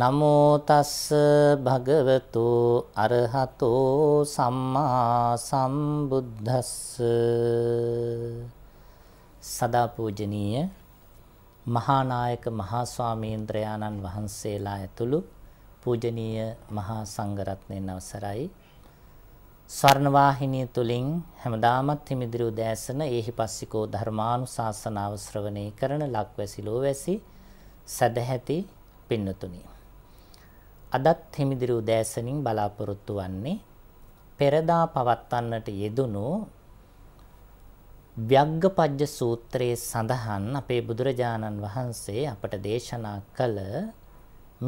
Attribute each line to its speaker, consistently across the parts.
Speaker 1: නමෝ තස්ස භගවතු අරහතෝ සම්මා සම්බුද්දස්ස සදා පූජනීය මහා නායක මහා ස්වාමීන්ද්‍රයාණන් වහන්සේලා ඇතුළු පූජනීය මහා සංඝරත්නයන් අවසරයි ස්වර්ණවාහිනිය තුලින් හැමදාමත් හිමිදිරි උදෑසන ඒහිපස්සිකෝ ධර්මානුශාසනාව ශ්‍රවණය කරන ලක්වැසි ලෝවැසි සදැහැති පින්නතුණී අදත් හිමිදිරි උදෑසනින් බලාපොරොත්තු වන්නේ පෙරදා පවත්වන්නට යෙදුණු ව්‍යග්ගපජ්ජ සූත්‍රයේ සඳහන් අපේ බුදුරජාණන් වහන්සේ අපට දේශනා කළ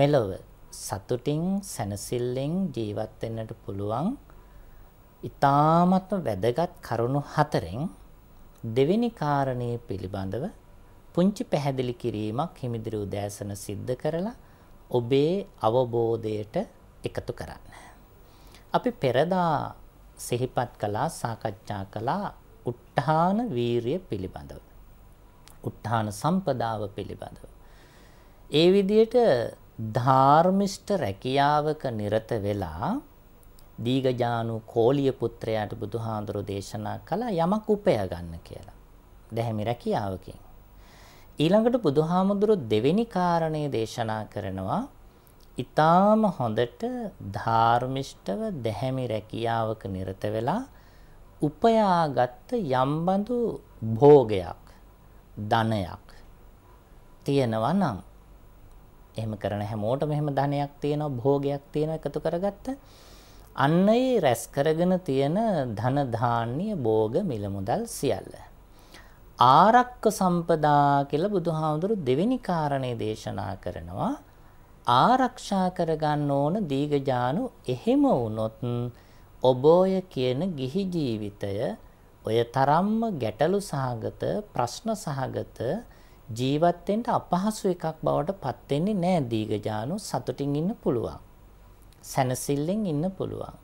Speaker 1: මෙලොව සතුටින් සැනසෙල්ලෙන් ජීවත් වෙන්නට පුළුවන් ඊ타මත්ම වැදගත් කරුණු හතරෙන් දෙවෙනි කාරණය පිළිබඳව පුංචි පැහැදිලි කිරීමක් හිමිදිරි උදෑසන සිද්ධ කරලා ඔබේ අවබෝධයට එකතු කරන්න. අපි පෙරදා සිහිපත් කළා සාකච්ඡා කළා උත්හාන වීරිය පිළිබඳව. උත්හාන සම්පදාව පිළිබඳව. ඒ විදිහට ධාර්මිෂ්ඨ රැකියාවක නිරත වෙලා දීගජානු කෝලිය පුත්‍රයාට බුදුහාඳුරු දේශනා කළා යමක් උපය ගන්න කියලා. දැහැමි රැකියාවකින්. ඊළඟට බුදුහාමුදුරු දෙවෙනි කාරණය දේශනා කරනවා ඊටාම හොඳට ධාර්මිෂ්ඨව දැහැමි රැකියාවක නිරත වෙලා උපයාගත් යම්බඳු භෝගයක් ධනයක් තියෙනවා නම් එහෙම කරන හැමෝටම එහෙම ධනයක් තියෙනවා භෝගයක් තියෙනවා එකතු කරගත්ත අන්න ඒ රැස් කරගෙන තියෙන ධන ධාන්‍ය භෝග මිල මුදල් සියල්ල ආරක්ක සම්පදා කියලා බුදුහාමුදුරු දෙවෙනි කාරණේ දේශනා කරනවා ආරක්ෂා කරගන්න ඕන දීගජානු එහෙම වුණොත් ඔබෝය කියන ගිහි ජීවිතය ඔය තරම්ම ගැටලු සහගත ප්‍රශ්න සහගත ජීවත් වෙන්න අපහසු එකක් බවට පත් වෙන්නේ නැහැ දීගජානු සතුටින් ඉන්න පුළුවන් සැනසෙල්ලෙන් ඉන්න පුළුවන්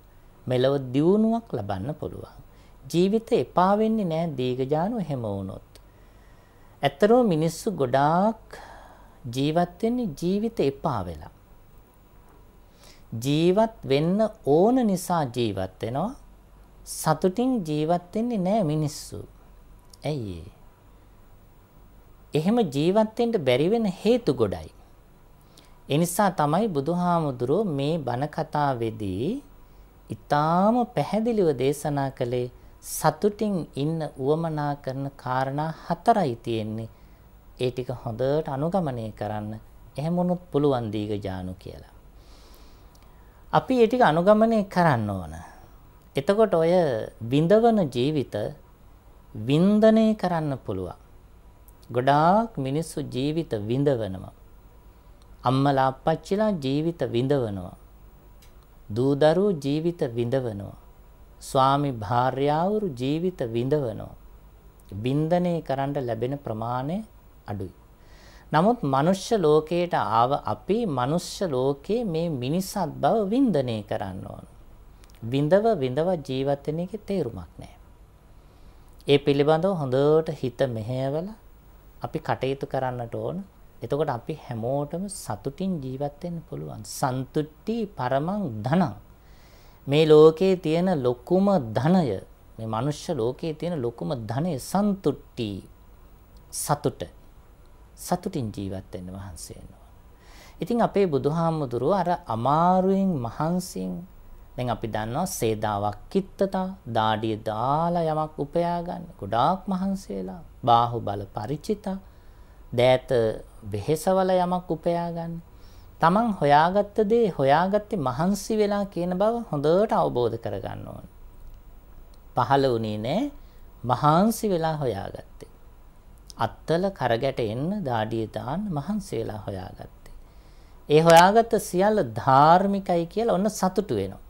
Speaker 1: මෙලව දියුණුවක් ලබන්න පුළුවන් ජීවිත එපා වෙන්නේ නැහැ දීගජානු හැම වුණොත්. ඇත්තරෝ මිනිස්සු ගොඩාක් ජීවත් වෙන්නේ ජීවිත එපා වෙලා. ජීවත් වෙන්න ඕන නිසා ජීවත් වෙනවා. සතුටින් ජීවත් වෙන්නේ නැහැ මිනිස්සු. ඇයි ඒ? එහෙම ජීවත් වෙන්න බැරි වෙන හේතු ගොඩයි. ඒ නිසා තමයි බුදුහාමුදුරෝ මේ බණ කතාවේදී ඊටාම පැහැදිලිව දේශනා කළේ සතුටින් ඉන්න උවමනා කරන කාරණා හතරයි තියෙන්නේ. ඒ ටික හොඳට අනුගමනය කරන්න. එහෙම වුණොත් පුළුවන් දීග ජානු කියලා. අපි ඒ ටික අනුගමනය කරන්න ඕන. එතකොට ඔය විඳවන ජීවිත වින්දනය කරන්න පුළුවන්. ගොඩාක් මිනිස්සු ජීවිත විඳවනවා. අම්මලා අප්පච්චිලා ජීවිත විඳවනවා. දූදරු ජීවිත විඳවනවා. ස්වාමි භාර්යාවරු ජීවිත විඳවනවා. බින්දනේ කරන්න ලැබෙන ප්‍රමාණය අඩුයි. නමුත් මනුෂ්‍ය ලෝකයට ආව අපි මනුෂ්‍ය ලෝකයේ මේ මිනිසත් බව වින්දනය කරන්න ඕන. විඳව විඳව ජීවත් වෙන එකේ තේරුමක් නැහැ. ඒ පිළිබඳව හොඳට හිත මෙහෙයවලා අපි කටයුතු කරන්නට ඕන. එතකොට අපි හැමෝටම සතුටින් ජීවත් වෙන්න පුළුවන්. සන්තුට්ටි පරමං ධනං මේ ලෝකේ තියෙන ලොකුම ධනය මේ මනුෂ්‍ය ලෝකේ තියෙන ලොකුම ධනය සන්තුට්ටි සතුට සතුටින් ජීවත් වෙන්න මහන්සි වෙනවා. ඉතින් අපේ බුදුහාමුදුරුව අර අමාරුවෙන් මහන්සියෙන් දැන් අපි දන්නවා සේදාවක් කිත්තතා දාඩිය දාලා යමක් උපයා ගන්න. ගොඩාක් මහන්සියලා බාහුව බල ಪರಿචිතා දෑත වෙහෙසවල යමක් උපයා ගන්න. තමන් හොයාගත්ත දේ හොයාගත්තේ මහන්සි වෙලා කියන බව හොඳට අවබෝධ කරගන්න ඕන. පහළ වුණේ නෑ මහන්සි වෙලා හොයාගත්තේ. අත්තල කරගැට එන්න දාඩිය දාන්න මහන්සි වෙලා හොයාගත්තේ. ඒ හොයාගත්ත සියල්ල ධාර්මිකයි කියලා ඔන්න සතුටු වෙනවා.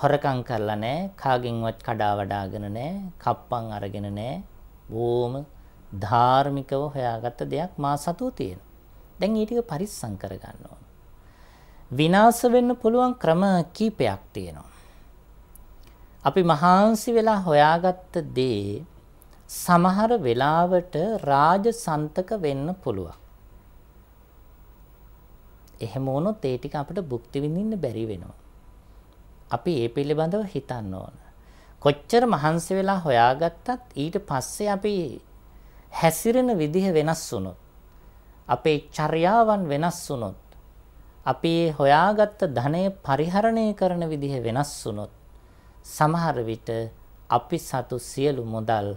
Speaker 1: හොරකම් කරලා නෑ, කාගෙන්වත් කඩා වඩාගෙන නෑ, කප්පම් අරගෙන නෑ. බොහොම ධාර්මිකව හොයාගත්ත දෙයක් මා සතුව තියෙනවා. දැන් ඒ ටික පරිස්සම් කරගන්න ඕන. විනාශ වෙන්න පුළුවන් ක්‍රම කීපයක් තියෙනවා. අපි මහාන්සි වෙලා හොයාගත්ත දේ සමහර වෙලාවට රාජසන්තක වෙන්න පුළුවන්. එහෙම වුණොත් ඒ ටික අපිට භුක්ති විඳින්න බැරි වෙනවා. අපි ඒ පිළිබඳව හිතන්න ඕන. කොච්චර මහන්සි වෙලා හොයාගත්තත් ඊට පස්සේ අපි හැසිරෙන විදිහ වෙනස් වුණොත් අපේ චර්යාවන් වෙනස් වුනොත් අපි හොයාගත්ත ධනය පරිහරණය කරන විදිහ වෙනස් වුනොත් සමහර විට අපි සතු සියලු මුදල්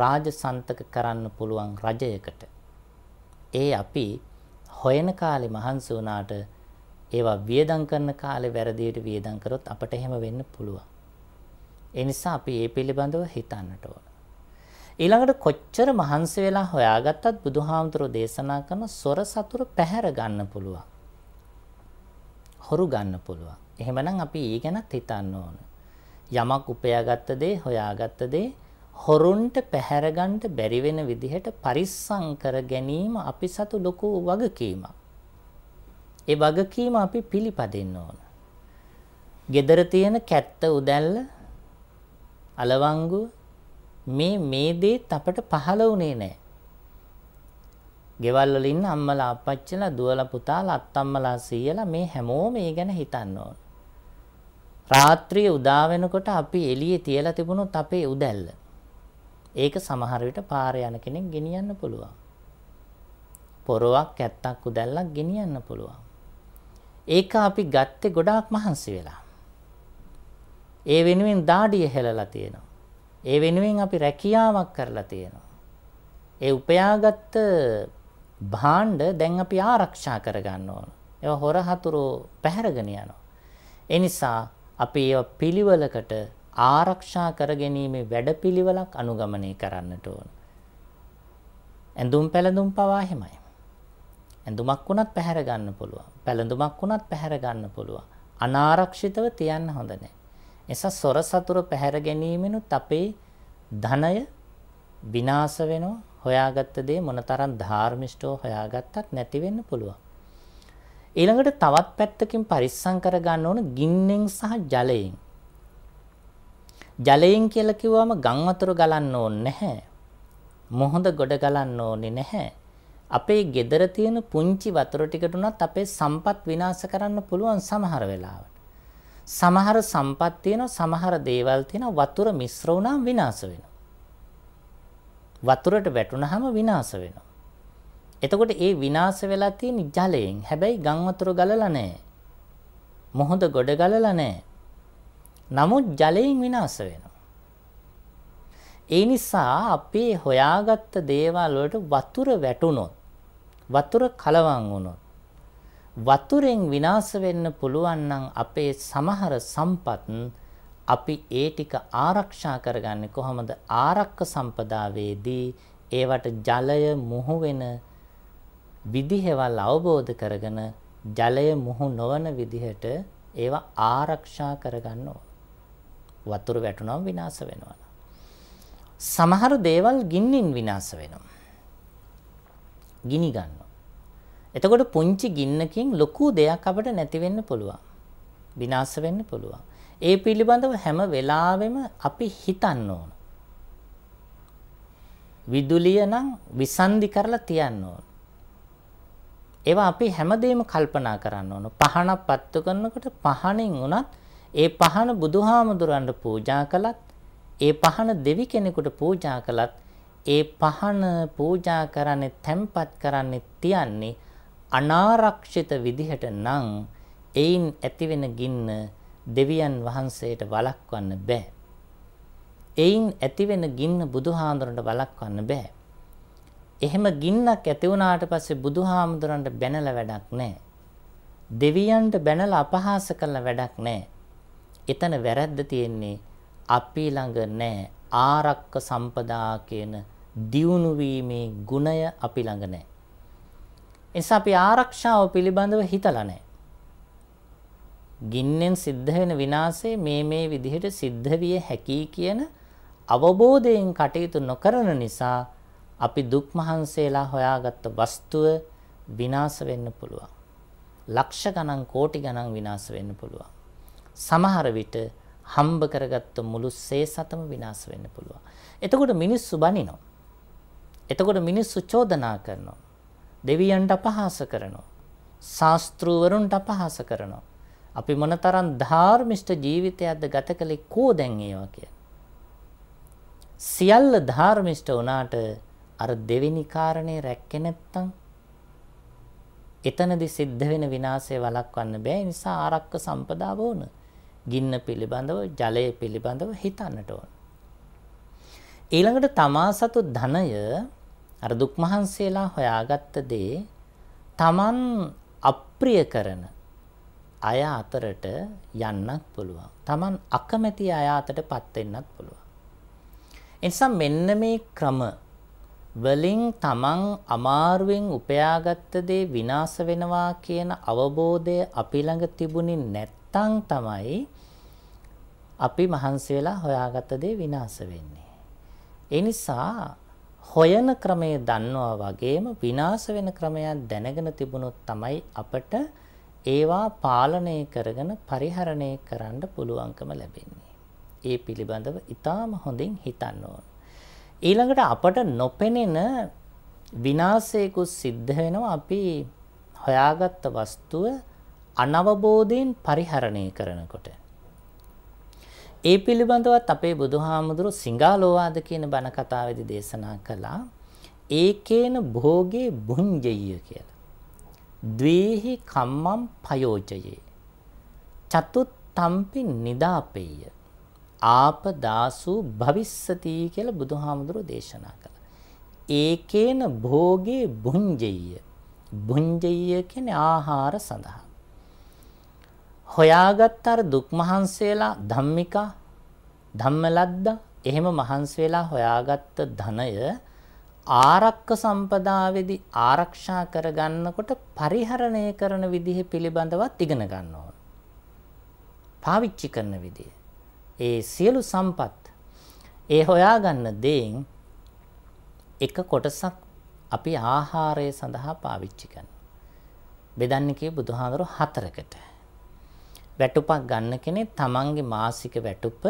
Speaker 1: රාජසන්තක කරන්න පුළුවන් රජයකට ඒ අපි හොයන කාලේ මහන්සි වුණාට ඒවා වියදම් කරන කාලේ වැරදියට වියදම් කරොත් අපට එහෙම වෙන්න පුළුවන් ඒ නිසා අපි ඒ පිළිබඳව හිතන්නට ඕන ඊළඟට කොච්චර මහන්සි වෙලා හොයාගත්තත් බුදුහාමුදුරෝ දේශනා කරන සොර සතුරු පැහැර ගන්න පුළුවන්. හොරු ගන්න පුළුවන්. එහෙමනම් අපි ඊ ගැනත් හිතන්න ඕන. යමක් උපයාගත්ත දේ හොයාගත්ත දේ හොරුන්ට පැහැරගන්න බැරි වෙන විදිහට පරිස්සම් කර ගැනීම අපි සතු ලොකු වගකීමක්. ඒ වගකීම අපි පිළිපදින්න ඕන. gedara තියෙන කැත්ත උදැල්ල අලවංගුව මේ මේ දේත් අපට පහළ වුණේ නැහැ. ගෙවල් වල ඉන්න අම්මලා අපච්චිලා දුවලා පුතාලා අත්තම්මලා සීයලා මේ හැමෝම මේ ගැන හිතන්න ඕන. රාත්‍රිය උදා වෙනකොට අපි එළියේ තියලා තිබුණොත් අපේ උදැල්ල. ඒක සමහර විට පාරේ යන කෙනෙක් ගෙනියන්න පුළුවන්. පොරොවක් ඇත්තක් උදැල්ලක් ගෙනියන්න පුළුවන්. ඒක අපි ගත්තේ ගොඩාක් මහන්සි වෙලා. ඒ වෙනුවෙන් දාඩිය හැලලා තියෙනවා. ඒ වෙනුවෙන් අපි රැකියාවක් කරලා තියෙනවා. ඒ උපයාගත්ත භාණ්ඩ දැන් අපි ආරක්ෂා කරගන්න ඕන. ඒවා හොර හතුරෝ පැහැරගෙන යනවා. ඒ නිසා අපි ඒවා පිළිවෙලකට ආරක්ෂා කරගැනීමේ වැඩපිළිවෙලක් අනුගමනය කරන්නට ඕන. ඇඳුම් පැළඳුම් පවා එහෙමයි. ඇඳුමක් වුණත් පැහැර ගන්න පුළුවන්. පැළඳුමක් වුණත් පැහැර ගන්න පුළුවන්. අනාරක්ෂිතව තියන්න හොඳ නැහැ. නිසා සොර සතුර පැහැර ගැනීමෙනුත් අපේ ධනය විනාශ වෙනවා. හොයාගත්ත දේ මොනතරම් ධාර්මිෂ්ඨව හොයාගත්තත් නැති වෙන්න පුළුවන්. ඊළඟට තවත් පැත්තකින් පරිස්සම් කර ගන්න ඕන ගින්නෙන් සහ ජලයෙන්. ජලයෙන් කියලා කිව්වම ගම් වතුර ගලන්න ඕනේ නැහැ. මොහොඳ ගොඩ ගලන්න ඕනේ නැහැ. අපේ gedara තියෙන පුංචි වතුර ටිකට උනත් අපේ සම්පත් විනාශ කරන්න පුළුවන් සමහර වෙලාවට. සමහර සම්පත් තියෙනවා සමහර දේවල් තියෙනවා වතුර මිශ්‍ර වුණාම විනාශ වෙනවා. වතුරට වැටුනහම විනාශ වෙනවා. එතකොට ඒ විනාශ වෙලා තියෙන ජලයෙන් හැබැයි ගම් වතුර ගලලා නැහැ. මොහොත ගොඩ ගලලා නැහැ. නමුත් ජලයෙන් විනාශ වෙනවා. ඒ නිසා අපේ හොයාගත්ත දේවල් වලට වතුර වැටුනොත් වතුර කලවම් වුණොත් වතුරෙන් විනාශ වෙන්න පුළුවන් නම් අපේ සමහර සම්පත් අපි ඒ ටික ආරක්ෂා කරගන්නේ කොහොමද? ආරක්ක සම්පදාවේදී ඒවට ජලය මුහු වෙන විදිහවල් අවබෝධ කරගෙන ජලය මුහු නොවන විදිහට ඒවා ආරක්ෂා කරගන්න ඕන. වතුර වැටුනම විනාශ වෙනවා. සමහර දේවල් ගින්නින් විනාශ වෙනවා. ගිනි ගන්නවා. එතකොට පුංචි ගින්නකින් ලොකු දෙයක් අපට නැති වෙන්න පුළුවන්. විනාශ වෙන්න පුළුවන්. ඒ පිළිබඳව හැම වෙලාවෙම අපි හිතන්න ඕන. විදුලිය නම් විසන්දි කරලා තියන්න ඕන. ඒවා අපි හැමදේම කල්පනා කරන්න ඕන. පහනක් පත්තු කරනකොට පහණින් උනත් ඒ පහන බුදුහාමුදුරන්ට පූජා කළත් ඒ පහන දෙවි කෙනෙකුට පූජා කළත් ඒ පහන පූජා කරන්නේ තැම්පත් කරන්නේ තියන්නේ අනාරක්ෂිත විදිහට නම් එයින් ඇතිවෙන ගින්න දෙවියන් වහන්සේට වළක්වන්න බෑ. එයින් ඇතිවෙන ගින්න බුදුහාඳුරන්ට වළක්වන්න බෑ. එහෙම ගින්නක් ඇති වුණාට පස්සේ බුදුහාමුදුරන්ට බැනලා වැඩක් නෑ. දෙවියන්ට බැනලා අපහාස කරලා වැඩක් නෑ. එතන වැරද්ද තියෙන්නේ අපි ළඟ නෑ ආරක්ක සම්පදා කියන දියුණු වීමේ ගුණය අපි ළඟ නැහැ. එනිසා අපි ආරක්ෂාව පිළිබඳව හිතලා නැහැ. ගින්නෙන් සිද්ධ වෙන විනාශය මේ මේ විදිහට සිද්ධ විය හැකියි කියන අවබෝධයෙන් කටයුතු නොකරන නිසා අපි දුක් මහන්සේලා හොයාගත්ත වස්තුව විනාශ වෙන්න පුළුවන්. ලක්ෂ ගණන් කෝටි ගණන් විනාශ වෙන්න පුළුවන්. සමහර විට හම්බ කරගත්ත මුළු සේසතම විනාශ වෙන්න පුළුවන්. එතකොට මිනිස්සු බනිනවා. එතකොට මිනිස්සු චෝදනා කරනවා. දෙවියන්ට අපහාස කරනවා. ශාස්ත්‍රූවරුන්ට අපහාස කරනවා. අපි මොනතරම් ධාර්මිෂ්ඨ ජීවිතයක්ද ගත කළේ කෝ දැන් ඒවා කියලා. සියල්ල ධාර්මිෂ්ඨ වුණාට අර දෙවෙනි කාරණේ රැක්කේ නැත්තම් එතනදි සිද්ධ වෙන විනාශය වළක්වන්න බෑ. නිසා ආරක්ක සම්පදාව ඕන. ගින්න පිළිබඳව, ජලය පිළිබඳව හිතන්නට ඕන. ඊළඟට තමා සතු ධනය අර දුක් මහන්සියලා හොයාගත්ත දේ Taman අප්‍රිය කරන අය අතරට යන්නත් පුළුවන්. Taman අකමැති අය අතරටපත් වෙන්නත් පුළුවන්. එනිසා මෙන්න මේ ක්‍රම වලින් Taman අමාරුවෙන් උපයාගත්ත දේ විනාශ වෙනවා කියන අවබෝධය අපි ළඟ තිබුණේ නැත්තම් තමයි අපි මහන්සි වෙලා හොයාගත්ත දේ විනාශ වෙන්නේ. ඒ නිසා හොයන ක්‍රමය දන්නවා වගේම විනාශ වෙන ක්‍රමයක් දැනගෙන තිබුණොත් තමයි අපට ඒවා පාලනය කරගෙන පරිහරණය කරන්න පුළුවන්කම ලැබෙන්නේ. ඒ පිළිබඳව ඉතාම හොඳින් හිතන්න ඕන. ඊළඟට අපට නොපෙනෙන විනාශයකුත් සිද්ධ වෙනවා අපි හොයාගත්ත වස්තුව අනවබෝධයෙන් පරිහරණය කරනකොට. ඒ පිළිබඳවත් අපේ බුදුහාමුදුරු සිංහාලෝවාද කියන බණ කතාවේදී දේශනා කළා. ඒකේන භෝගේ භුංජය කියලා. ද්වේහි කම්මම් පයෝජයේ. චතුත්තම්පි නිදාපෙය්‍ය. ආපදාසු භවිස්සති කියලා බුදුහාමුදුරු දේශනා කළා. ඒකේන භෝගේ භුංජය. භුංජය කියන්නේ ආහාර සඳහා හොයාගත්ත අර දුක් මහන්සියලා ධම්මිකා ධම්මලද්දා එහෙම මහන්සි වෙලා හොයාගත්ත ධනය ආරක්ක සම්පදාවේදී ආරක්ෂා කරගන්නකොට පරිහරණය කරන විදිහ පිළිබඳවත් ඉගෙන ගන්න ඕන. පාවිච්චි කරන විදිය. ඒ සියලු සම්පත් ඒ හොයාගන්න දේෙන් එක කොටසක් අපි ආහාරය සඳහා පාවිච්චි කරනවා. බෙදන්නේ කිය බුදුහාඳුර හතරකට. වැටුපක් ගන්න කෙනෙක් තමන්ගේ මාසික වැටුප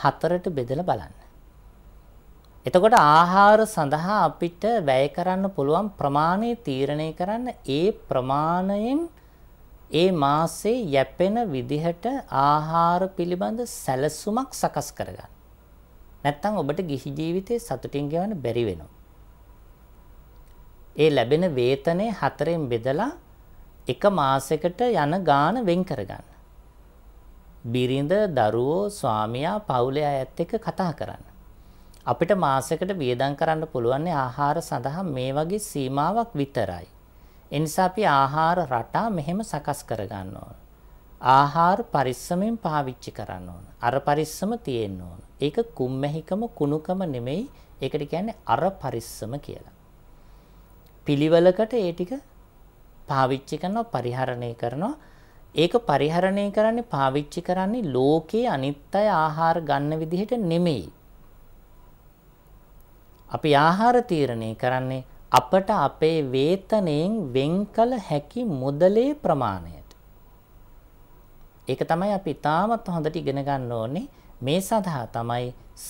Speaker 1: හතරට බෙදලා බලන්න. එතකොට ආහාර සඳහා අපිට වැය කරන්න පුළුවන් ප්‍රමාණය තීරණය කරන්න ඒ ප්‍රමාණයෙන් ඒ මාසේ යැපෙන විදිහට ආහාර පිළිබඳ සැලසුමක් සකස් කරගන්න. නැත්තම් ඔබට ගිහි ජීවිතේ සතුටින් ගෙවන්න බැරි වෙනවා. ඒ ලැබෙන වේතනේ හතරෙන් බෙදලා එක මාසයකට යන ගාන වෙන් කරගන්න. බිරිඳ, දරුවෝ, ස්වාමියා, පවුලේ අයත් එක්ක කතා කරන්න. අපිට මාසයකට වියදම් කරන්න පුළුවන් ආහාර සඳහා මේ වගේ සීමාවක් විතරයි. ඒ නිසා අපි ආහාර රටා මෙහෙම සකස් කරගන්න ඕන. ආහාර පරිස්සමෙන් පාවිච්චි කරන්න ඕන. අර පරිස්සම තියෙන්න ඕන. ඒක කුම්මැහිකම කුණුකම නෙමෙයි. ඒකට කියන්නේ අර පරිස්සම කියලා. පිළිවෙලකට ඒ ටික පාවිච්චි කරනවා පරිහරණය කරනවා ඒක පරිහරණය කරන්නේ පාවිච්චි කරන්නේ ලෝකයේ අනිත් අය ආහාර ගන්න විදිහට නෙමෙයි. අපි ආහාර තීරණය කරන්නේ අපට අපේ වේතනයෙන් වෙන් කළ හැකි මුදලේ ප්‍රමාණයට. ඒක තමයි අපි තාමත් හොඳට ඉගෙන ගන්න ඕනේ. මේ සඳහා තමයි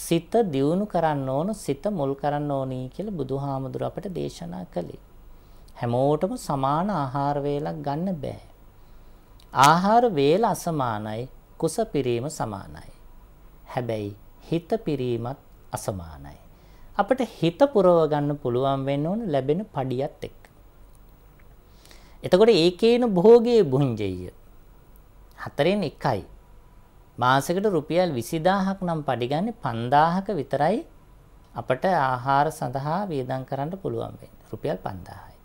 Speaker 1: සිත දියුණු කරන්න ඕන, සිත මුල් කරන්න ඕනි කියලා බුදුහාමුදුර අපට දේශනා කළේ. හැමෝටම සමාන ආහාර වේලක් ගන්න බෑ. ආහාර වේල අසමානයි, කුස පිරීම සමානයි. හැබැයි හිත පිරීමත් අසමානයි. අපිට හිත පුරව ගන්න පුළුවන් වෙන්න ඕන ලැබෙන padiyaත් එක්ක. එතකොට ඒකේන භෝගේ භුංජය. හතරෙන් එකයි. මාසෙකට රුපියල් 20000ක් නම් පඩිගන්නේ 5000ක විතරයි අපට ආහාර සඳහා වියදම් කරන්න පුළුවන් වෙන්නේ. රුපියල් 5000යි.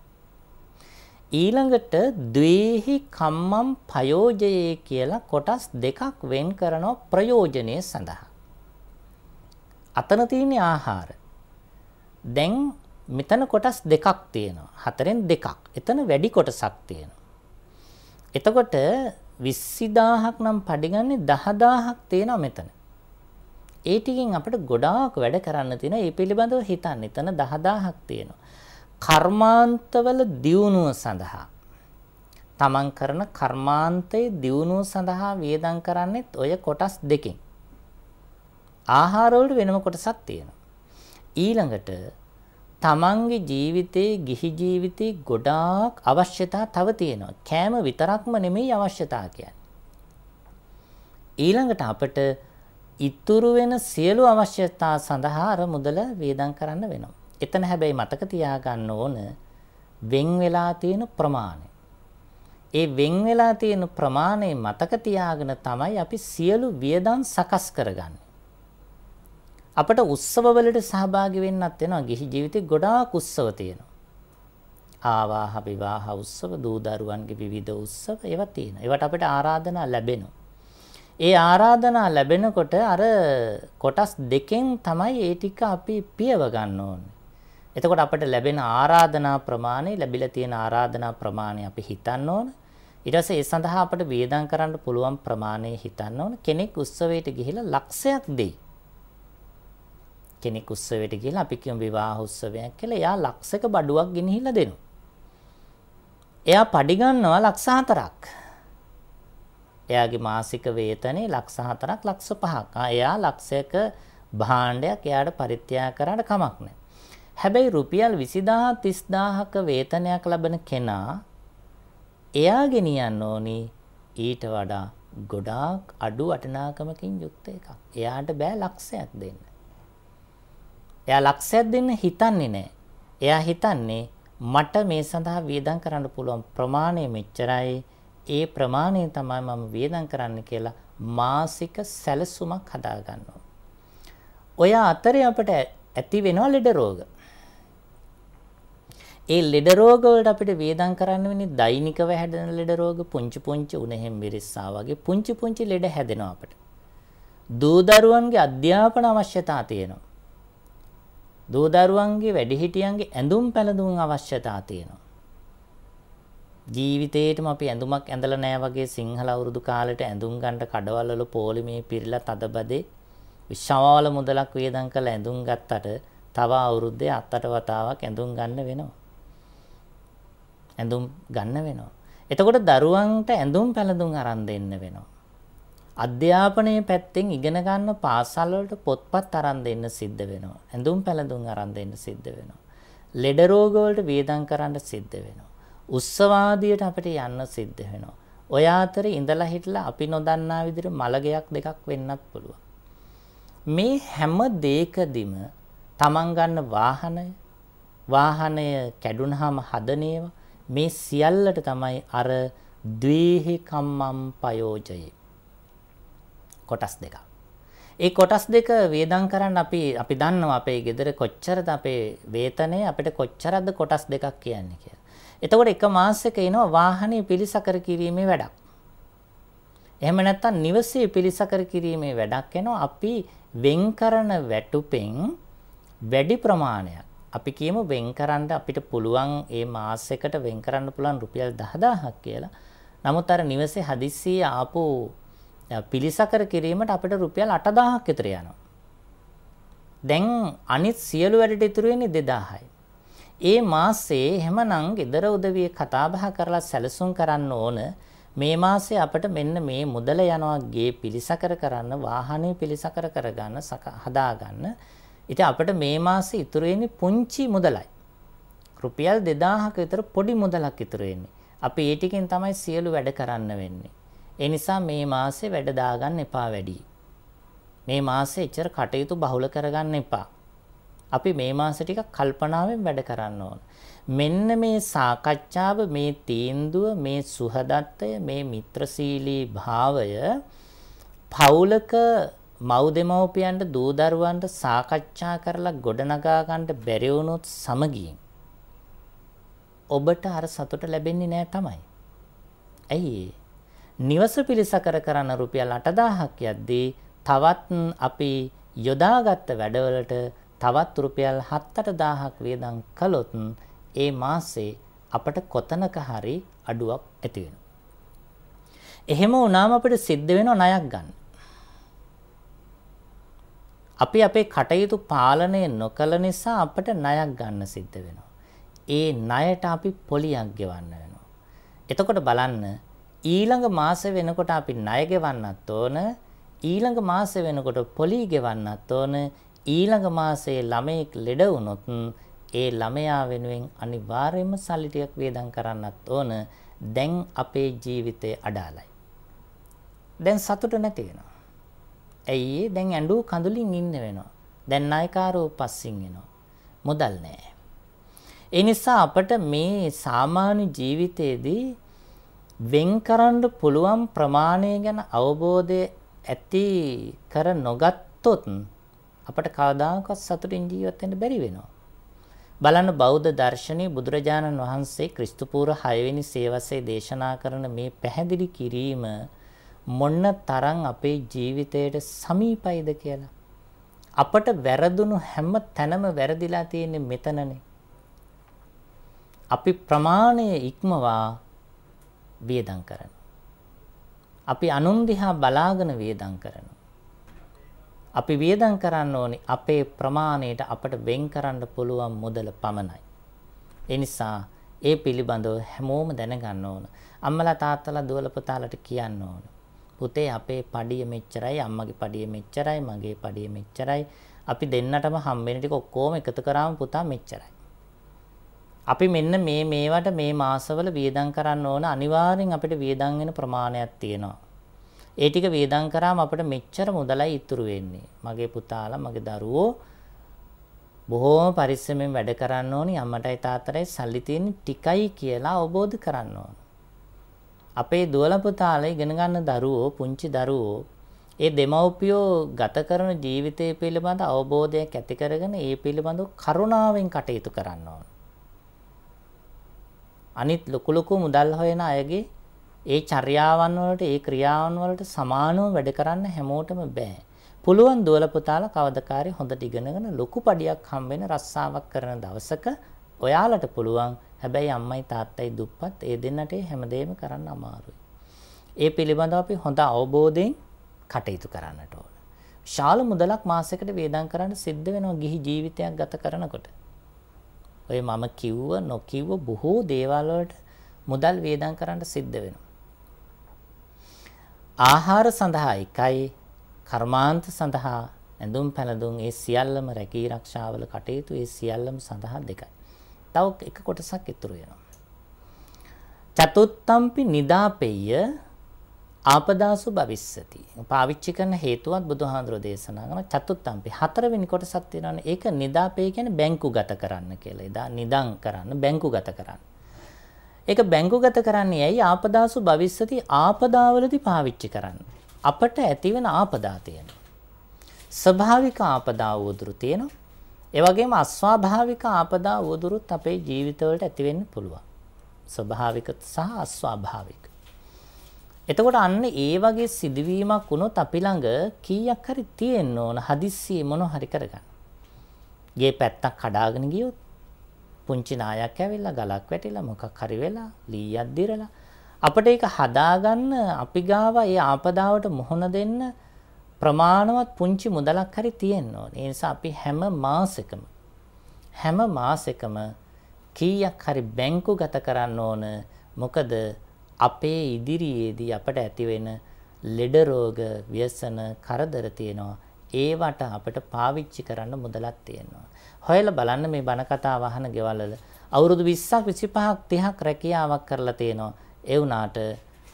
Speaker 1: ඊළඟට ද්වේහි කම්මම් ප්‍රයෝජයේ කියලා කොටස් දෙකක් වෙන් කරනවා ප්‍රයෝජනය සඳහා. අතන තියෙන ආහාර. දැන් මෙතන කොටස් දෙකක් තියෙනවා. හතරෙන් දෙකක්. එතන වැඩි කොටසක් තියෙනවා. එතකොට 20000ක් නම් පඩිගන්නේ 10000ක් තියෙනවා මෙතන. ඒ ටිකෙන් අපිට ගොඩාක් වැඩ කරන්න තියෙනවා. ඒ පිළිබඳව හිතන්න. එතන 10000ක් තියෙනවා. කර්මාන්තවල දියුණුව සඳහා තමන් කරන කර්මාන්තයේ දියුණුව සඳහා වේදම් කරන්නේත් ඔය කොටස් දෙකෙන්. ආහාර වලට වෙනම කොටසක් තියෙනවා. ඊළඟට තමන්ගේ ජීවිතේ ගිහි ජීවිතේ ගොඩාක් අවශ්‍යතා තව තියෙනවා. කෑම විතරක්ම නෙමෙයි අවශ්‍යතා කියන්නේ. ඊළඟට අපට ඉතුරු වෙන සියලු අවශ්‍යතා සඳහා අර මුදල වේදම් කරන්න වෙනවා. එතන හැබැයි මතක තියාගන්න ඕන වෙන් වෙලා තියෙන ප්‍රමාණය. ඒ වෙන් වෙලා තියෙන ප්‍රමාණය මතක තියාගෙන තමයි අපි සියලු වියදම් සකස් කරගන්නේ. අපට උත්සවවලට සහභාගි වෙන්නත් වෙනවා. ගිහි ජීවිතේ ගොඩාක් උත්සව තියෙනවා. ආවාහ විවාහ උත්සව, දූ දරුවන්ගේ විවිධ උත්සව ඒවා තියෙනවා. ඒවට අපිට ආරාධනා ලැබෙනවා. ඒ ආරාධනා ලැබෙනකොට අර කොටස් දෙකෙන් තමයි ඒ ටික අපි පියව ගන්න ඕනේ. එතකොට අපිට ලැබෙන ආරාධනා ප්‍රමාණය ලැබිලා තියෙන ආරාධනා ප්‍රමාණය අපි හිතන්න ඕන. ඊට පස්සේ ඒ සඳහා අපිට වියදම් කරන්න පුළුවන් ප්‍රමාණය හිතන්න ඕන. කෙනෙක් උත්සවයට ගිහිලා ලක්ෂයක් දෙයි. කෙනෙක් උත්සවයට ගිහිලා අපි කියමු විවාහ උත්සවයක් කියලා එයා ලක්ෂක බඩුවක් ගෙනහිලා දෙනවා. එයා පඩි ගන්නවා ලක්ෂ 4ක්. එයාගේ මාසික වේතනේ ලක්ෂ 4ක් ලක්ෂ 5ක්. එයා ලක්ෂයක භාණ්ඩයක් එයාට පරිත්‍යාග කරන්න කමක් නැහැ. හැබැයි රුපියල් 20000 30000ක වේතනයක් ලබන කෙනා එයා ගෙනියන්න ඕනි ඊට වඩා ගොඩාක් අඩු වටිනාකමකින් යුක්ත එකක්. එයාට බෑ ලක්ෂයක් දෙන්න. එයා ලක්ෂයක් දෙන්න හිතන්නේ නැහැ. එයා හිතන්නේ මට මේ සඳහා වියදම් කරන්න පුළුවන් ප්‍රමාණය මෙච්චරයි. ඒ ප්‍රමාණය තමයි මම වියදම් කරන්න කියලා මාසික සැලසුමක් හදාගන්න ඕන. ඔය අතරේ අපිට ඇති වෙනවා ලෙඩ රෝග. ඒ ලෙඩ රෝග වලට අපිට වේදම් කරන්න වෙන්නේ දෛනිකව හැදෙන ලෙඩ රෝග පුංචි පුංචි උණෙහෙම් මිරිස්සා වගේ පුංචි පුංචි ලෙඩ හැදෙනවා අපිට. දූ දරුවන්ගේ අධ්‍යාපන අවශ්‍යතා තියෙනවා. දූ දරුවන්ගේ වැඩිහිටියන්ගේ ඇඳුම් පැළඳුම් අවශ්‍යතා තියෙනවා. ජීවිතේටම අපි ඇඳුමක් ඇඳලා නැහැ වගේ සිංහල අවුරුදු කාලෙට ඇඳුම් ගන්න කඩවලවල පොලිමේ පිරিলা තදබදේ විශාල මුදලක් වේදම් කරලා ඇඳුම් ගත්තට තව අවුරුද්දේ අත්තට වතාවක් ඇඳුම් ගන්න වෙනවා. ඇඳුම් ගන්න වෙනවා. එතකොට දරුවන්ට ඇඳුම් පැළඳුම් අරන් දෙන්න වෙනවා. අධ්‍යාපනයේ පැත්තෙන් ඉගෙන ගන්න පාසල් වලට පොත්පත් අරන් දෙන්න සිද්ධ වෙනවා. ඇඳුම් පැළඳුම් අරන් දෙන්න සිද්ධ වෙනවා. ලෙඩ රෝග වලට වියදම් කරන්න සිද්ධ වෙනවා. උත්සවාදියට අපිට යන්න සිද්ධ වෙනවා. ඔය අතර ඉඳලා හිටලා අපි නොදන්නා විදිහට මලගයක් දෙකක් වෙන්නත් පුළුවන්. මේ හැම දෙයකදීම තමන් ගන්න වාහනය වාහනය කැඩුනහම හදන ඒවා මේ සියල්ලට තමයි අර ද්වේහි කම්මම් පයෝජය කොටස් දෙක. ඒ කොටස් දෙක වේදම් කරන්න අපි අපි දන්නවා අපේ ගෙදර කොච්චරද අපේ වේතනය අපිට කොච්චරද කොටස් දෙකක් කියන්නේ කියලා. එතකොට එක මාසෙක එනවා වාහනේ පිළිසකර කිරීමේ වැඩක්. එහෙම නැත්නම් නිවසේ පිළිසකර කිරීමේ වැඩක් එනවා අපි වෙන් කරන වැටුපෙන් වැඩි ප්‍රමාණයක් අපි කියමු වෙන් කරන්න අපිට පුළුවන් ඒ මාසෙකට වෙන් කරන්න පුළුවන් රුපියල් 10000ක් කියලා. නමුත් අර නිවසේ හදිස්සිය ආපු පිලිසකර කිරීමට අපිට රුපියල් 8000ක් විතර යනවා. දැන් අනිත් සියලු වැඩට ඉතුරු වෙන්නේ 2000යි. ඒ මාසේ හැමනම් ගෙදර උදවිය කතා බහ කරලා සැලසුම් කරන්න ඕන මේ මාසේ අපිට මෙන්න මේ මුදල යනවා ගේ පිලිසකර කරන්න වාහනේ පිලිසකර කරගන්න හදාගන්න ඉතින් අපිට මේ මාසේ ඉතුරු වෙන්නේ පුංචි මුදලයි. රුපියල් 2000ක විතර පොඩි මුදලක් ඉතුරු වෙන්නේ. අපි ඒ ටිකෙන් තමයි සියලු වැඩ කරන්න වෙන්නේ. ඒ නිසා මේ මාසේ වැඩ දාගන්න එපා වැඩි. මේ මාසේ එච්චර කටයුතු බහුල කරගන්න එපා. අපි මේ මාසේ ටිකක් කල්පනාවෙන් වැඩ කරන්න ඕන. මෙන්න මේ සාකච්ඡාව, මේ තීන්දුව, මේ සුහදත්වය, මේ මිත්‍රශීලී භාවය පෞලක මව් දෙමව්පියන්ට දූ දරුවන්ට සාකච්ඡා කරලා ගොඩනගා ගන්න බැරි වුණොත් සමගියෙන් ඔබට අර සතුට ලැබෙන්නේ නැහැ තමයි. ඇයි නිවස පිලිසකර කරන රුපියල් 8000ක් යද්දී තවත් අපි යොදාගත්ත වැඩවලට තවත් රුපියල් 7-8000ක් වේදම් කළොත් ඒ මාසේ අපට කොතනක හරි අඩුවක් ඇති වෙනවා. එහෙම වුණාම අපිට සිද්ධ වෙනවා ණයක් ගන්න. අපි අපේ කටයුතු පාලනය නොකළ නිසා අපට ණයක් ගන්න සිද්ධ වෙනවා. ඒ ණයට අපි පොලියක් ගෙවන්න වෙනවා. එතකොට බලන්න ඊළඟ මාසෙ වෙනකොට අපි ණය ගෙවන්නත් ඕන ඊළඟ මාසෙ වෙනකොට පොලී ගෙවන්නත් ඕන ඊළඟ මාසයේ ළමයෙක් ලෙඩ වුණොත් ඒ ළමයා වෙනුවෙන් අනිවාර්යයෙන්ම සල්ලි ටිකක් වේදම් කරන්නත් ඕන. දැන් අපේ ජීවිතේ අඩාලයි. දැන් සතුට නැති වෙනවා. ඇයි දැන් ඇඬු කඳුලින් ඉන්න වෙනවා. දැන් නායකාරෝ පස්සින් එනවා. මොදල් නෑ. ඒ නිසා අපට මේ සාමාන්‍ය ජීවිතයේදී වෙන්කරන්න පුළුවන් ප්‍රමාණය ගැන අවබෝධය ඇති කර නොගත්තොත් අපට කවදාකවත් සතුටින් ජීවත් වෙන්න බැරි වෙනවා. බලන්න බෞද්ධ දර්ශනයේ බුදුරජාණන් වහන්සේ ක්‍රිස්තුපූර්ව 6 වෙනි සේවසේ දේශනා කරන මේ පැහැදිලි කිරීම මොන්න තරම් අපේ ජීවිතයට සමීපයිද කියලා. අපට වැරදුණු හැම තැනම වැරදිලා තියෙන්නේ මෙතනනේ. අපි ප්‍රමාණය ඉක්මවා වියදම් කරනවා. අපි අනුන් දිහා බලාගෙන වියදම් කරනවා. අපි වියදම් කරන්න ඕනේ අපේ ප්‍රමාණයට අපට වෙන් කරන්න පුළුවන් මුදල පමණයි. ඒ නිසා ඒ පිළිබඳව හැමෝම දැනගන්න ඕන. අම්මලා තාත්තලා දුවල පුතාලට කියන්න ඕන. පුතේ අපේ පඩිය මෙච්චරයි අම්මගේ පඩිය මෙච්චරයි මගේ පඩිය මෙච්චරයි අපි දෙන්නටම හම්බෙන ටික ඔක්කොම එකතු කරාම පුතා මෙච්චරයි. අපි මෙන්න මේ මේවට මේ මාසවල වියදම් කරන්න ඕන අනිවාර්යෙන් අපිට වියදම් වෙන ප්‍රමාණයක් තියෙනවා. ඒ ටික වියදම් කරාම අපිට මෙච්චර මුදලයි ඉතුරු වෙන්නේ. මගේ පුතාලා මගේ දරුවෝ බොහෝම පරිස්සමෙන් වැඩ කරන්න ඕනි අම්මටයි තාත්තටයි සල්ලි තියෙන ටිකයි කියලා අවබෝධ කරන්න ඕන. අපේ දුවලපුතාල ඉගෙන ගන්න දරුවෝ පුංචි දරුවෝ ඒ දෙමව්පියෝ ගත කරන ජීවිතය පිළිබඳ අවබෝධයක් ඇති කරගෙන ඒ පිළිබඳව කරුණාවෙන් කටයුතු කරන්න ඕන. අනිත් ලොකු ලොකු මුදල් හොයන අයගේ ඒ චර්යාවන් වලට ඒ ක්‍රියාවන් වලට සමානව වැඩ කරන්න හැමෝටම බෑ. පුළුවන් දුවලපුතාල කවදකාරී හොඳට ඉගෙනගෙන ලොකු පඩියක් හම්බ වෙන රස්සාවක් කරන දවසක ඔයාලට පුළුවන් හැබැයි අම්මයි තාත්තයි දුප්පත් ඒ දෙන්නට හැමදේම කරන්න අමාරුයි. ඒ පිළිබඳව අපි හොඳ අවබෝධයෙන් කටයුතු කරන්නට ඕන. ශාල මුදලක් මාසයකට වේදම් කරන්න සිද්ධ වෙනවා ගිහි ජීවිතයක් ගත කරනකොට. ඔය මම කිව්ව නොකිව්ව බොහෝ දේවල් මුදල් වේදම් කරන්න සිද්ධ වෙනවා. ආහාර සඳහා එකයි, කර්මාන්ත සඳහා ඇඳුම් පැළඳුම් ඒ සියල්ලම රැකී ආරක්ෂාවල කටයුතු ඒ සියල්ලම සඳහා දෙකයි. තව එක කොටසක් ඉතුරු වෙනවා. චතුත්තම්පි නිදාපෙය්‍ය ආපදාසු භවිස්සති. පාවිච්චි කරන හේතුවත් බුදුහාඳුරෝ දේශනා කරන චතුත්තම්පි හතරවෙනි කොටසක් තියෙනවානේ. ඒක නිදාපේ කියන්නේ බැංකුගත කරන්න කියලා. එදා නිදන් කරන්න බැංකුගත කරන්න. ඒක බැංකුගත කරන්නේ ඇයි? ආපදාසු භවිස්සති ආපදාවලදී පාවිච්චි කරන්න. අපට ඇතිවෙන ආපදා තියෙනවා. ස්වභාවික ආපදා වූදුරු තියෙනවා. ඒ වගේම අස්වාභාවික ආපදා වදුරුත් අපේ ජීවිතවලට ඇති වෙන්න පුළුවන්. ස්වභාවික සහ අස්වාභාවික. එතකොට අන්න ඒ වගේ සිදුවීමක් වුණොත් අපි ළඟ කීයක් හරි තියෙන්න ඕන හදිස්සියේ මොන හරි කරගන්න. ගේ පැත්තක් කඩාගෙන ගියොත් පුංචි නායක් ඇවිල්ලා ගලක් වැටිලා මොකක් හරි වෙලා ලීයක් දිරලා අපිට ඒක හදාගන්න අපි ගාව ඒ ආපදාවට මුහුණ දෙන්න ප්‍රමාණවත් පුංචි මුදලක් හරි තියෙන්න ඕනේ. ඒ නිසා අපි හැම මාසෙකම හැම මාසෙකම කීයක් හරි බැංකු ගත කරන්න ඕන. මොකද අපේ ඉදිරියේදී අපට ඇතිවෙන ලෙඩ රෝග, ව්‍යසන, කරදර තියෙනවා. ඒවට අපිට පාවිච්චි කරන්න මුදලක් තියෙනවා. හොයලා බලන්න මේ බණ කතා වහන ගෙවල්වල අවුරුදු 20ක් 25ක් 30ක් රැකියාවක් කරලා තියෙනවා. ඒ වුණාට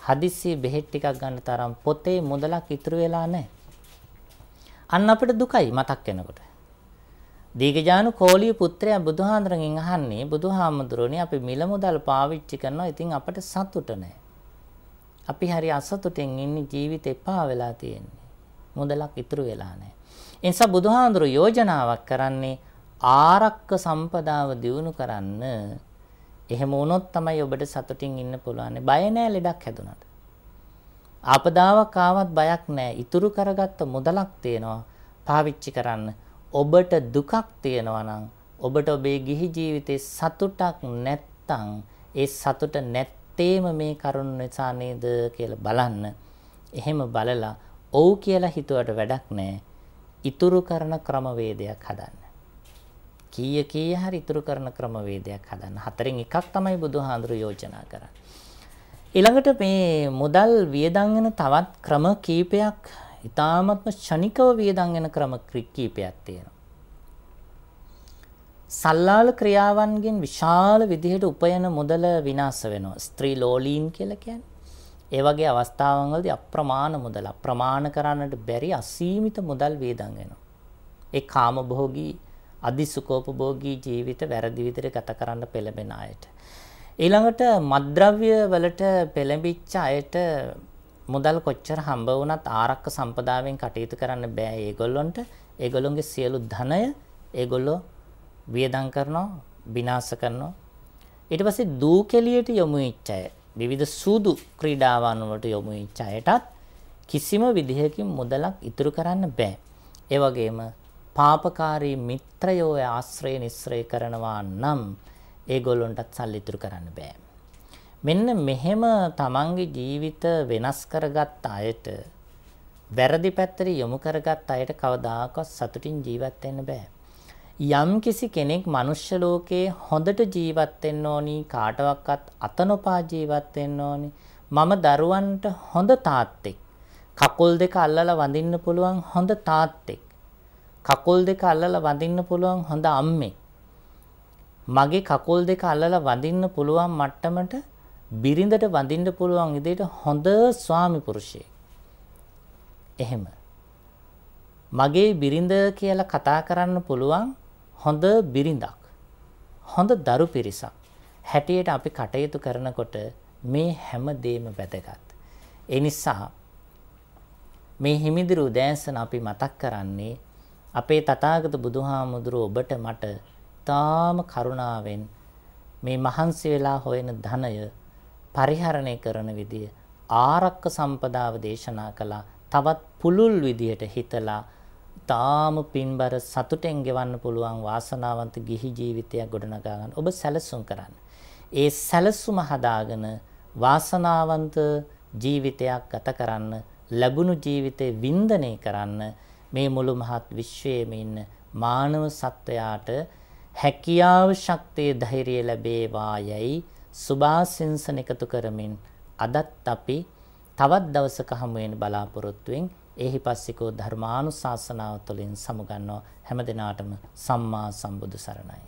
Speaker 1: හදිස්සි බෙහෙත් ටිකක් ගන්න තරම් පොතේ මුදලක් ඉතුරු වෙලා නැහැ. අන්න අපිට දුකයි මතක් වෙනකොට. දීගජානු කෝලිය පුත්‍රයා බුදුහාඳුරගෙන් අහන්නේ බුදුහාමුදුරනේ අපි මිල මුදල් පාවිච්චි කරනවා. ඉතින් අපට සතුට නැහැ. අපි හරි අසතුටෙන් ඉන්නේ ජීවිතේ පා වෙලා තියෙන්නේ. මුදලක් ඉතුරු වෙලා නැහැ. ඒ නිසා බුදුහාඳුරු යෝජනාවක් කරන්නේ ආරක්ක සම්පදාව දියුණු කරන්න. එහෙම වුණොත් තමයි ඔබට සතුටින් ඉන්න පුළුවන්. බය නැහැ ලෙඩක් හැදුනට. ආපදාවක් ආවත් බයක් නැහැ. ඉතුරු කරගත්ත මුදලක් තියෙනවා. පාවිච්චි කරන්න. ඔබට දුකක් තියෙනවා නම් ඔබට ඔබේ ගිහි ජීවිතේ සතුටක් නැත්තම් ඒ සතුට නැත්තේම මේ කරුණ නිසා නේද කියලා බලන්න. එහෙම බලලා ඔව් කියලා හිතුවට වැඩක් නැහැ. ඉතුරු කරන ක්‍රමවේදයක් හදන්න. කීය කීය හරි ඉතුරු කරන ක්‍රමවේදයක් හදන්න. හතරෙන් එකක් තමයි බුදුහාඳුර යෝජනා කරන්නේ. ඊළඟට මේ මුදල් වියදම් වෙන තවත් ක්‍රම කීපයක් ඉතාමත්ම ෂණිකව වියදම් වෙන ක්‍රම කීපයක් තියෙනවා. සල්ලාල ක්‍රියාවන්ගෙන් විශාල විදිහට උපයන මුදල විනාශ වෙනවා. ස්ත්‍රී ලෝලීන් කියලා කියන්නේ. ඒ වගේ අවස්ථාවන් වලදී අප්‍රමාණ මුදල අප්‍රමාණ කරන්නට බැරි අසීමිත මුදල් වියදම් වෙනවා. ඒ කාමභෝගී අදිසුකෝපභෝගී ජීවිත වැරදි විදිහට ගත කරන්න පෙළඹෙන අයට. ඊළඟට මද්ද්‍රව්‍ය වලට පෙළඹිච්ච අයට මුදල් කොච්චර හම්බ වුණත් ආරක්ක සම්පදාවෙන් කටයුතු කරන්න බෑ ඒගොල්ලොන්ට. ඒගොල්ලොන්ගේ සියලු ධනය ඒගොල්ලෝ වියදම් කරනවා, විනාශ කරනවා. ඊට පස්සේ දූකෙලියට යොමු වෙච්ච අය, විවිධ සූදු ක්‍රීඩාවන් වලට යොමු වෙච්ච අයටත් කිසිම විදිහකින් මුදලක් ඉතුරු කරන්න බෑ. ඒ වගේම පාපකාරී මිත්‍රයෝ ආශ්‍රය නිස්සරය කරනවා නම් ඒගොල්ලොන්ටත් සල්ලිතුරු කරන්න බෑ. මෙන්න මෙහෙම තමන්ගේ ජීවිත වෙනස් කරගත් අයට වැරදි පැත්තට යොමු කරගත් අයට කවදාකවත් සතුටින් ජීවත් වෙන්න බෑ. යම් කිසි කෙනෙක් මනුෂ්‍ය ලෝකේ හොඳට ජීවත් වෙන්න ඕනි කාටවත් අතනොපා ජීවත් වෙන්න ඕනි. මම දරුවන්ට හොඳ තාත්තෙක්. කකුල් දෙක අල්ලලා වඳින්න පුළුවන් හොඳ තාත්තෙක්. කකුල් දෙක අල්ලලා වඳින්න පුළුවන් හොඳ අම්මෙක්. මගේ කකුල් දෙක අල්ලලා වඳින්න පුළුවන් මට්ටමට බිරිඳට වඳින්න පුළුවන් ඉදිරියට හොඳ ස්වාමි පුරුෂයෙක්. එහෙම. මගේ බිරිඳ කියලා කතා කරන්න පුළුවන් හොඳ බිරිඳක්. හොඳ දරු පිරිසක්. හැටියට අපි කටයුතු කරනකොට මේ හැම දෙයක්ම වැදගත්. ඒ නිසා මේ හිමිදිරි උදෑසන අපි මතක් කරන්නේ අපේ තථාගත බුදුහාමුදුරුව ඔබට මට ඊ타ම කරුණාවෙන් මේ මහන්සි වෙලා හොයන ධනය පරිහරණය කරන විදිය ආරක්ක සම්පදාව දේශනා කළා. තවත් පුළුල් විදියට හිතලා ඊ타ම පින්බර සතුටෙන් ගෙවන්න පුළුවන් වාසනාවන්ත ගිහි ජීවිතයක් ගොඩනගා ගන්න ඔබ සැලසුම් කරන්න. ඒ සැලසුම හදාගෙන වාසනාවන්ත ජීවිතයක් ගත කරන්න ලැබුණු ජීවිතේ වින්දනය කරන්න මේ මුළු මහත් විශ්වයේම ඉන්න මානව සත්වයාට හැකියාව ශක්තිය ධෛර්යය ලැබේවා යයි සුභාසින්සන එකතු කරමින් අදත් අපි තවත් දවසක හමු වෙන බලාපොරොත්තුෙන් එහිපස්සිකෝ ධර්මානුශාසනාව තුළින් සමුගන්නවා හැම දිනාටම සම්මා සම්බුදු සරණයි